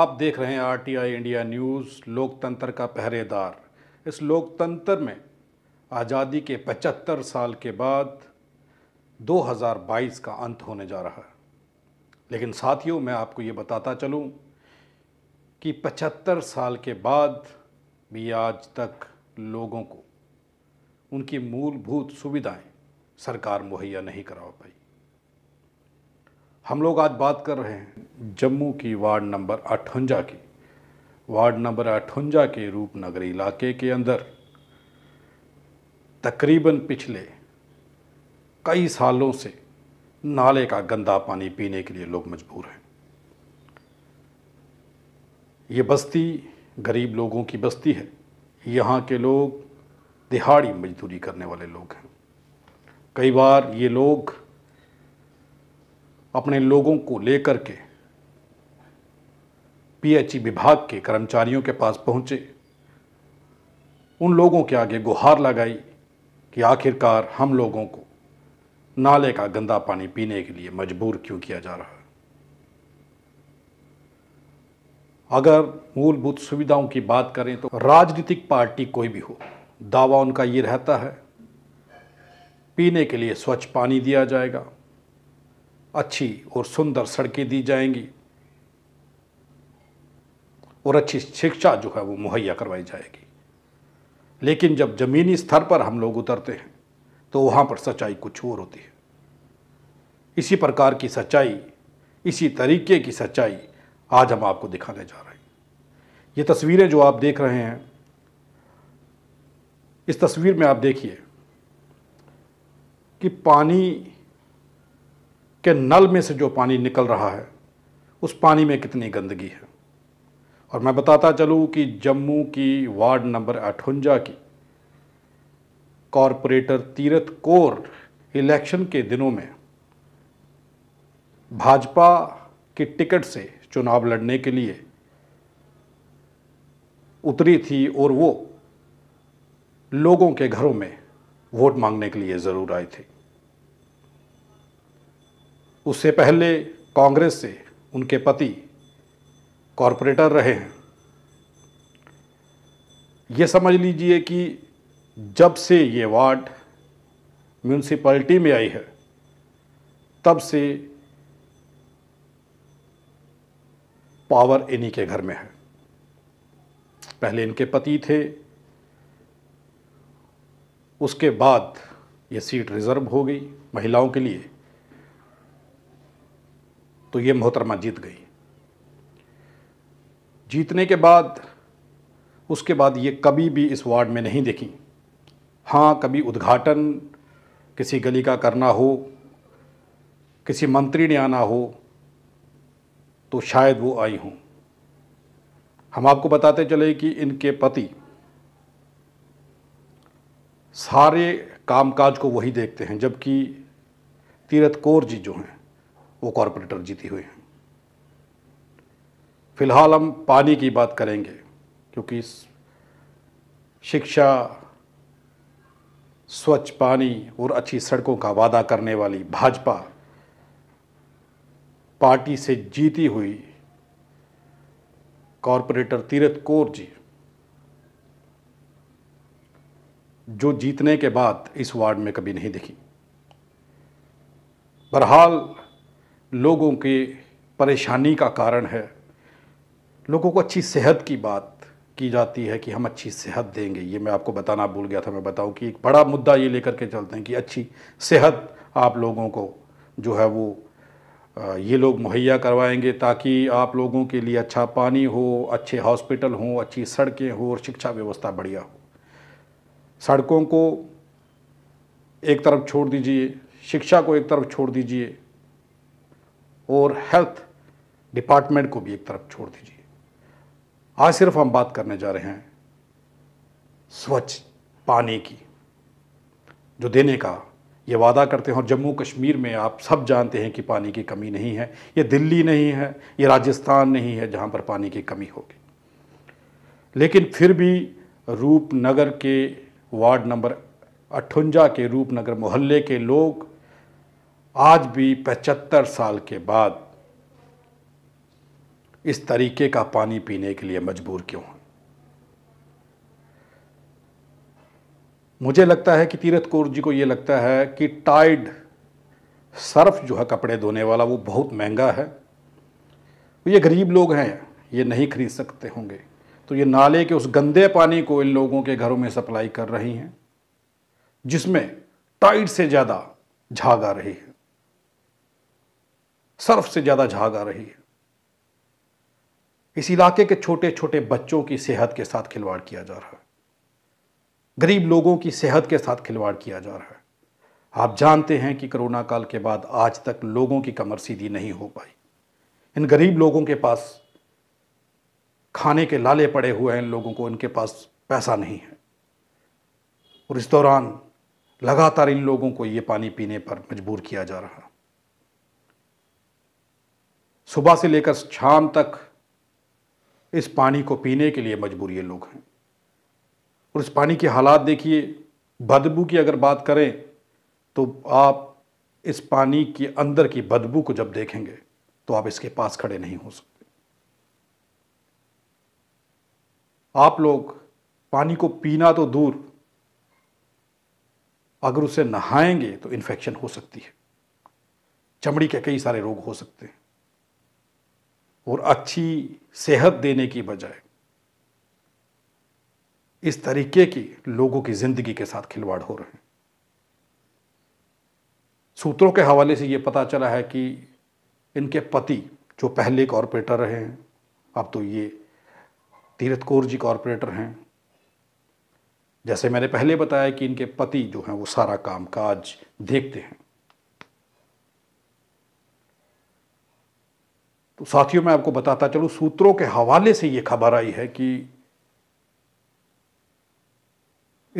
आप देख रहे हैं आरटीआई इंडिया न्यूज़ लोकतंत्र का पहरेदार इस लोकतंत्र में आज़ादी के 75 साल के बाद 2022 का अंत होने जा रहा है लेकिन साथियों मैं आपको ये बताता चलूं कि 75 साल के बाद भी आज तक लोगों को उनकी मूलभूत सुविधाएं सरकार मुहैया नहीं करा पाई हम लोग आज बात कर रहे हैं जम्मू की वार्ड नंबर अठवंजा की वार्ड नंबर अठवंजा के रूपनगर इलाके के अंदर तकरीबन पिछले कई सालों से नाले का गंदा पानी पीने के लिए लोग मजबूर हैं ये बस्ती गरीब लोगों की बस्ती है यहाँ के लोग दिहाड़ी मजदूरी करने वाले लोग हैं कई बार ये लोग अपने लोगों को लेकर के पीएचई विभाग के कर्मचारियों के पास पहुंचे उन लोगों के आगे गुहार लगाई कि आखिरकार हम लोगों को नाले का गंदा पानी पीने के लिए मजबूर क्यों किया जा रहा है अगर मूलभूत सुविधाओं की बात करें तो राजनीतिक पार्टी कोई भी हो दावा उनका ये रहता है पीने के लिए स्वच्छ पानी दिया जाएगा अच्छी और सुंदर सड़कें दी जाएंगी और अच्छी शिक्षा जो है वो मुहैया करवाई जाएगी लेकिन जब ज़मीनी स्तर पर हम लोग उतरते हैं तो वहाँ पर सच्चाई कुछ और होती है इसी प्रकार की सच्चाई इसी तरीके की सच्चाई आज हम आपको दिखाने जा रहे हैं ये तस्वीरें जो आप देख रहे हैं इस तस्वीर में आप देखिए कि पानी कि नल में से जो पानी निकल रहा है उस पानी में कितनी गंदगी है और मैं बताता चलूँ कि जम्मू की वार्ड नंबर अठवंजा की कॉरपोरेटर तीरथ कौर इलेक्शन के दिनों में भाजपा की टिकट से चुनाव लड़ने के लिए उतरी थी और वो लोगों के घरों में वोट मांगने के लिए ज़रूर आई थी उससे पहले कांग्रेस से उनके पति कॉरपोरेटर रहे हैं ये समझ लीजिए कि जब से ये वार्ड म्यूनसिपलिटी में आई है तब से पावर इन्हीं के घर में है पहले इनके पति थे उसके बाद ये सीट रिज़र्व हो गई महिलाओं के लिए तो ये मोहतरमा जीत गई जीतने के बाद उसके बाद ये कभी भी इस वार्ड में नहीं देखी हाँ कभी उद्घाटन किसी गली का करना हो किसी मंत्री ने आना हो तो शायद वो आई हूँ हम आपको बताते चले कि इनके पति सारे कामकाज को वही देखते हैं जबकि तीरथ कौर जी जो हैं वो कॉरपोरेटर जीती हुई हैं फिलहाल हम पानी की बात करेंगे क्योंकि शिक्षा स्वच्छ पानी और अच्छी सड़कों का वादा करने वाली भाजपा पार्टी से जीती हुई कॉरपोरेटर तीरथ कौर जी जो जीतने के बाद इस वार्ड में कभी नहीं दिखी बहरहाल लोगों की परेशानी का कारण है लोगों को अच्छी सेहत की बात की जाती है कि हम अच्छी सेहत देंगे ये मैं आपको बताना भूल गया था मैं बताऊं कि एक बड़ा मुद्दा ये लेकर के चलते हैं कि अच्छी सेहत आप लोगों को जो है वो ये लोग मुहैया करवाएंगे ताकि आप लोगों के लिए अच्छा पानी हो अच्छे हॉस्पिटल हों अच्छी सड़कें हों और शिक्षा व्यवस्था बढ़िया हो सड़कों को एक तरफ छोड़ दीजिए शिक्षा को एक तरफ छोड़ दीजिए और हेल्थ डिपार्टमेंट को भी एक तरफ छोड़ दीजिए आज सिर्फ हम बात करने जा रहे हैं स्वच्छ पानी की जो देने का ये वादा करते हैं और जम्मू कश्मीर में आप सब जानते हैं कि पानी की कमी नहीं है ये दिल्ली नहीं है ये राजस्थान नहीं है जहां पर पानी की कमी होगी लेकिन फिर भी रूपनगर के वार्ड नंबर अठुंजा के रूपनगर मोहल्ले के लोग आज भी पचहत्तर साल के बाद इस तरीके का पानी पीने के लिए मजबूर क्यों है मुझे लगता है कि तीरथ कौर जी को ये लगता है कि टाइड सर्फ जो है कपड़े धोने वाला वो बहुत महंगा है ये गरीब लोग हैं ये नहीं खरीद सकते होंगे तो ये नाले के उस गंदे पानी को इन लोगों के घरों में सप्लाई कर रही हैं जिसमें टाइड से ज़्यादा झाग आ रही है सर्फ से ज़्यादा झाग आ रही है इस इलाके के छोटे छोटे बच्चों की सेहत के साथ खिलवाड़ किया जा रहा है गरीब लोगों की सेहत के साथ खिलवाड़ किया जा रहा है आप जानते हैं कि कोरोना काल के बाद आज तक लोगों की कमर सीधी नहीं हो पाई इन गरीब लोगों के पास खाने के लाले पड़े हुए हैं इन लोगों को इनके पास पैसा नहीं है और इस दौरान लगातार इन लोगों को ये पानी पीने पर मजबूर किया जा रहा सुबह से लेकर शाम तक इस पानी को पीने के लिए मजबूर ये लोग हैं और इस पानी के हालात देखिए बदबू की अगर बात करें तो आप इस पानी के अंदर की बदबू को जब देखेंगे तो आप इसके पास खड़े नहीं हो सकते आप लोग पानी को पीना तो दूर अगर उसे नहाएंगे तो इन्फेक्शन हो सकती है चमड़ी के कई सारे रोग हो सकते हैं और अच्छी सेहत देने की बजाय इस तरीके की लोगों की ज़िंदगी के साथ खिलवाड़ हो रहे हैं सूत्रों के हवाले से ये पता चला है कि इनके पति जो पहले कॉरपोरेटर रहे हैं अब तो ये तीरथ कौर जी कॉरपोरेटर हैं जैसे मैंने पहले बताया कि इनके पति जो हैं वो सारा काम काज देखते हैं तो साथियों मैं आपको बताता चलूं सूत्रों के हवाले से यह खबर आई है कि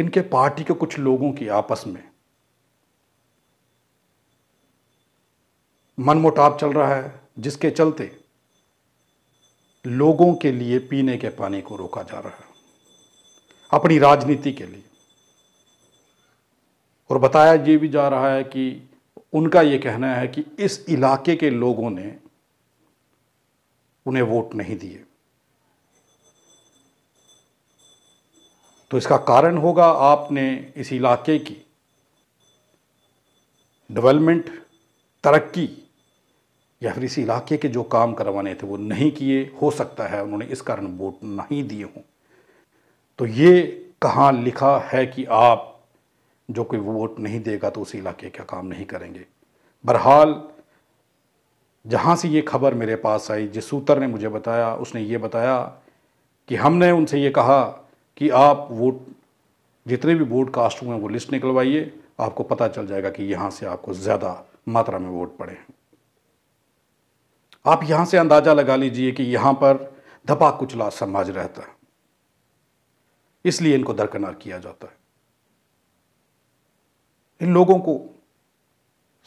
इनके पार्टी के कुछ लोगों की आपस में मनमुटाव चल रहा है जिसके चलते लोगों के लिए पीने के पानी को रोका जा रहा है अपनी राजनीति के लिए और बताया ये भी जा रहा है कि उनका ये कहना है कि इस इलाके के लोगों ने उन्हें वोट नहीं दिए तो इसका कारण होगा आपने इस इलाके की डेवलपमेंट तरक्की या फिर इस इलाके के जो काम करवाने थे वो नहीं किए हो सकता है उन्होंने इस कारण वोट नहीं दिए हों तो ये कहाँ लिखा है कि आप जो कोई वोट नहीं देगा तो उस इलाके का काम नहीं करेंगे बहरहाल जहाँ से ये खबर मेरे पास आई जिस सूत्र ने मुझे बताया उसने ये बताया कि हमने उनसे ये कहा कि आप वोट जितने भी वोट कास्ट हुए हैं वो लिस्ट निकलवाइए आपको पता चल जाएगा कि यहाँ से आपको ज़्यादा मात्रा में वोट पड़े हैं आप यहाँ से अंदाज़ा लगा लीजिए कि यहाँ पर धपा कुचला समाज रहता है इसलिए इनको दरकनार किया जाता है इन लोगों को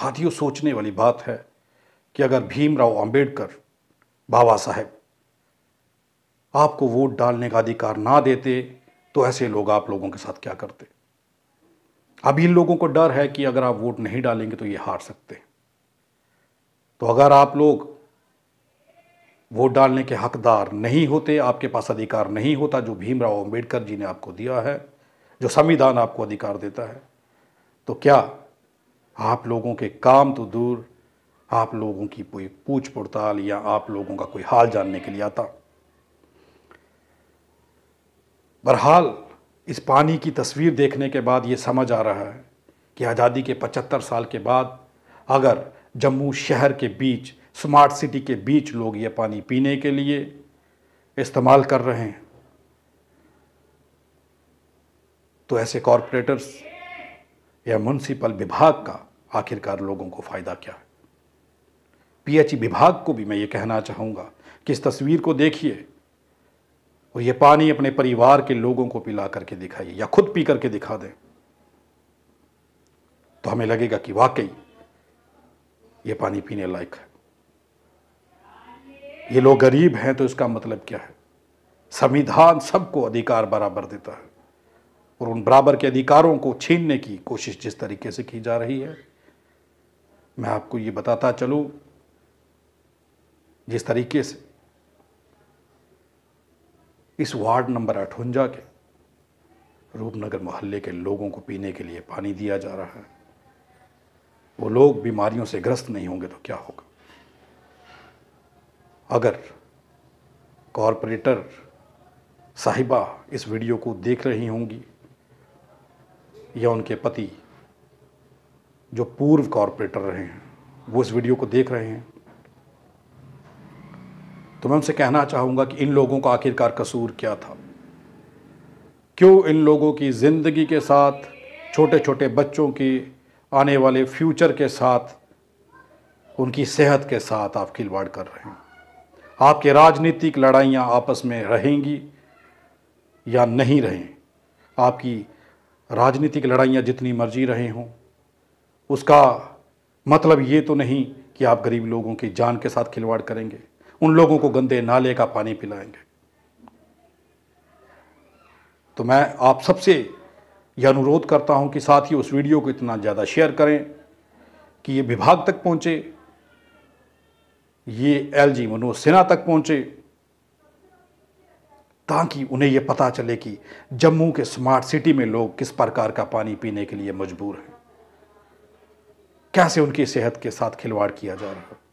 साथियों सोचने वाली बात है कि अगर भीमराव अंबेडकर बाबा साहेब आपको वोट डालने का अधिकार ना देते तो ऐसे लोग आप लोगों के साथ क्या करते अब इन लोगों को डर है कि अगर आप वोट नहीं डालेंगे तो ये हार सकते तो अगर आप लोग वोट डालने के हकदार नहीं होते आपके पास अधिकार नहीं होता जो भीमराव अंबेडकर जी ने आपको दिया है जो संविधान आपको अधिकार देता है तो क्या आप लोगों के काम तो दूर आप लोगों की कोई पूछ पड़ताल या आप लोगों का कोई हाल जानने के लिए आता बहरहाल इस पानी की तस्वीर देखने के बाद ये समझ आ रहा है कि आज़ादी के 75 साल के बाद अगर जम्मू शहर के बीच स्मार्ट सिटी के बीच लोग ये पानी पीने के लिए इस्तेमाल कर रहे हैं तो ऐसे कॉरपोरेटर्स या म्यूनसिपल विभाग का आखिरकार लोगों को फ़ायदा क्या है पीएचई विभाग को भी मैं ये कहना चाहूँगा कि इस तस्वीर को देखिए और ये पानी अपने परिवार के लोगों को पिला करके दिखाइए या खुद पी करके दिखा दें तो हमें लगेगा कि वाकई ये पानी पीने लायक है ये लोग गरीब हैं तो इसका मतलब क्या है संविधान सबको अधिकार बराबर देता है और उन बराबर के अधिकारों को छीनने की कोशिश जिस तरीके से की जा रही है मैं आपको ये बताता चलूं जिस तरीके से इस वार्ड नंबर अठवंजा के रूपनगर मोहल्ले के लोगों को पीने के लिए पानी दिया जा रहा है वो लोग बीमारियों से ग्रस्त नहीं होंगे तो क्या होगा अगर कॉरपोरेटर साहिबा इस वीडियो को देख रही होंगी या उनके पति जो पूर्व कॉरपोरेटर रहे हैं वो इस वीडियो को देख रहे हैं तो मैं उनसे कहना चाहूँगा कि इन लोगों का आखिरकार कसूर क्या था क्यों इन लोगों की ज़िंदगी के साथ छोटे छोटे बच्चों की आने वाले फ्यूचर के साथ उनकी सेहत के साथ आप खिलवाड़ कर रहे हैं आपके राजनीतिक लड़ाइयाँ आपस में रहेंगी या नहीं रहें आपकी राजनीतिक लड़ाइयाँ जितनी मर्जी रहे हों उसका मतलब ये तो नहीं कि आप गरीब लोगों की जान के साथ खिलवाड़ करेंगे उन लोगों को गंदे नाले का पानी पिलाएंगे तो मैं आप सबसे यह अनुरोध करता हूं कि साथ ही उस वीडियो को इतना ज़्यादा शेयर करें कि ये विभाग तक पहुंचे ये एल जी मनोज सिन्हा तक पहुंचे ताकि उन्हें यह पता चले कि जम्मू के स्मार्ट सिटी में लोग किस प्रकार का पानी पीने के लिए मजबूर हैं कैसे उनकी सेहत के साथ खिलवाड़ किया जा रहा है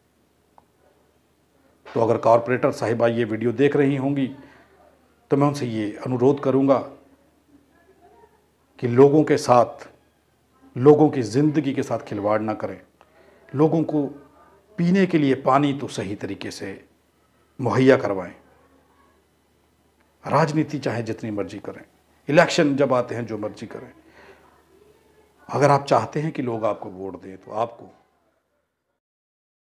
तो अगर कॉरपोरेटर साहिबा ये वीडियो देख रही होंगी तो मैं उनसे ये अनुरोध करूँगा कि लोगों के साथ लोगों की ज़िंदगी के साथ खिलवाड़ ना करें लोगों को पीने के लिए पानी तो सही तरीके से मुहैया करवाएं राजनीति चाहे जितनी मर्जी करें इलेक्शन जब आते हैं जो मर्जी करें अगर आप चाहते हैं कि लोग आपको वोट दें तो आपको